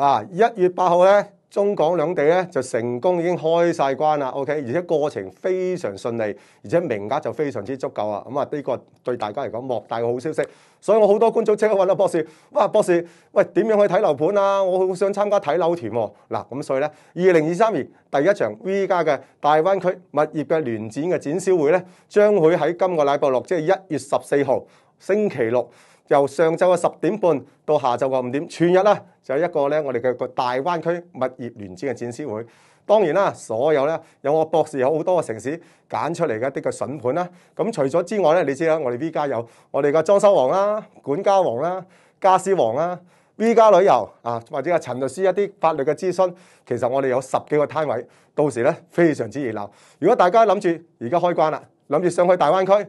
啊！一月八號咧，中港兩地咧就成功已經開晒關啦，OK，而且過程非常順利，而且名额就非常之足夠啊！咁啊，呢個對大家嚟講莫大嘅好消息。所以我好多觀眾即刻話啦，博士，哇，博士，喂，點樣去睇樓盤啊？我好想參加睇樓团喎。嗱，咁所以咧，二零二三年第一場 V 家嘅大灣區物業嘅聯展嘅展銷會咧，將會喺今個禮拜六，即係一月十四號星期六。由上晝嘅十點半到下晝嘅五點，全日啦就係一個咧，我哋嘅個大灣區物業聯展嘅展销會。當然啦，所有咧有我博士有好多个城市揀出嚟嘅啲嘅筍盤啦。咁除咗之外咧，你知啦，我哋 V 家有我哋嘅裝修王啦、管家王啦、家私王啦、V 家旅遊啊，或者阿陳律師一啲法律嘅諮詢。其實我哋有十幾個攤位，到時咧非常之熱鬧。如果大家諗住而家開關啦，諗住上去大灣區。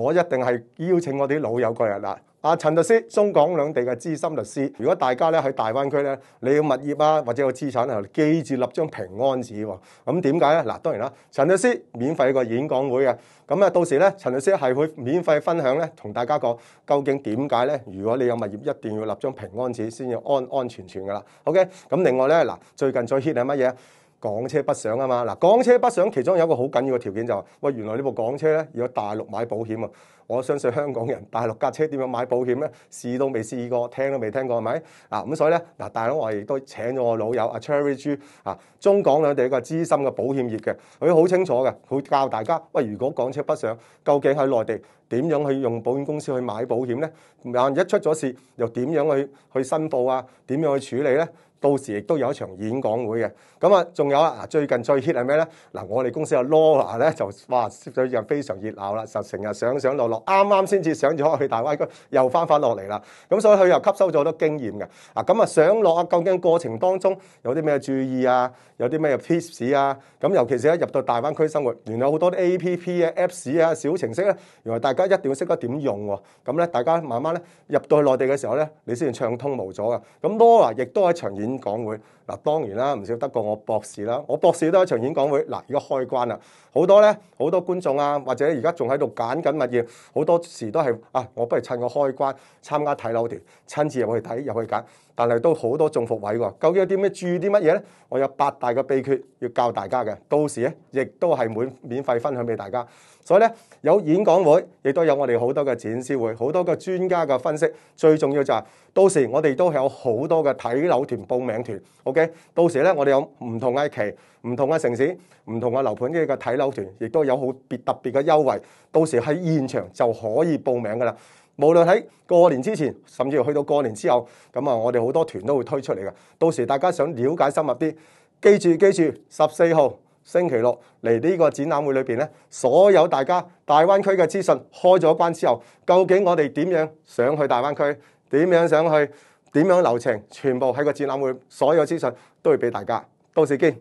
我一定係邀請我啲老友過嚟啦，阿陳律師，中港兩地嘅資深律師。如果大家咧喺大灣區咧，你要物業啊或者個資產啊，記住立張平安紙喎。咁點解咧？嗱當然啦，陳律師免費個演講會嘅。咁啊到時咧，陳律師係會免費分享咧，同大家講究竟點解咧？如果你有物業，一定要立張平安紙先要安安全全噶啦。OK，咁另外咧嗱，最近最 hit 係乜嘢？港車不上啊嘛，嗱港車不上，其中有一個好緊要嘅條件就話，喂原來呢部港車咧要喺大陸買保險啊，我相信香港人大陸架車點樣買保險咧，試都未試過，聽都未聽過係咪？啊咁所以咧，嗱大佬我亦都請咗我老友阿 Cherry G 啊，中港兩地一個資深嘅保險業嘅，佢好清楚嘅，佢教大家，喂如果港車不上，究竟喺內地點樣去用保險公司去買保險咧？萬一出咗事，又點樣去去申報啊？點樣去處理咧？到時亦都有一場演講會嘅，咁啊，仲有啊，最近最 hit 係咩咧？嗱，我哋公司阿 l a u r a 咧就哇識咗樣非常熱鬧啦，就成日上上落落，啱啱先至上咗去大灣區，又翻返落嚟啦。咁所以佢又吸收咗好多經驗嘅。啊，咁啊上落啊，究竟過程當中有啲咩注意啊？有啲咩 tips 啊？咁尤其是咧入到大灣區生活，原來好多啲 A P P 啊、Apps 啊、小程式咧，原來大家一定要識得點用喎。咁咧，大家慢慢咧入到去內地嘅時候咧，你先至暢通無阻啊。咁 l a u r a 亦都喺場演演讲会嗱，當然啦，唔少得過我博士啦。我博士都一場演講會嗱，如果開關啊，好多咧，好多觀眾啊，或者而家仲喺度揀緊物業，好多時都係啊，我不如趁我開關參加睇樓團，親自入去睇，入去揀。但係都好多中伏位喎，究竟有啲咩注意啲乜嘢咧？我有八大嘅秘訣要教大家嘅，到時咧亦都係免免費分享俾大家。所以咧有演講會，亦都有我哋好多嘅展示會，好多嘅專家嘅分析。最重要就係到時我哋都係有好多嘅睇樓團報。报名团，OK，到时咧我哋有唔同嘅期、唔同嘅城市、唔同嘅楼盘嘅睇楼团，亦都有好别特别嘅优惠。到时喺现场就可以报名噶啦。无论喺过年之前，甚至去到过年之后，咁啊，我哋好多团都会推出嚟嘅。到时大家想了解深入啲，记住记住，十四号星期六嚟呢个展览会里边咧，所有大家大湾区嘅资讯开咗關之后，究竟我哋点样想去大湾区？点样想去？點樣流程？全部喺個展覽會，所有資訊都會俾大家。到時見。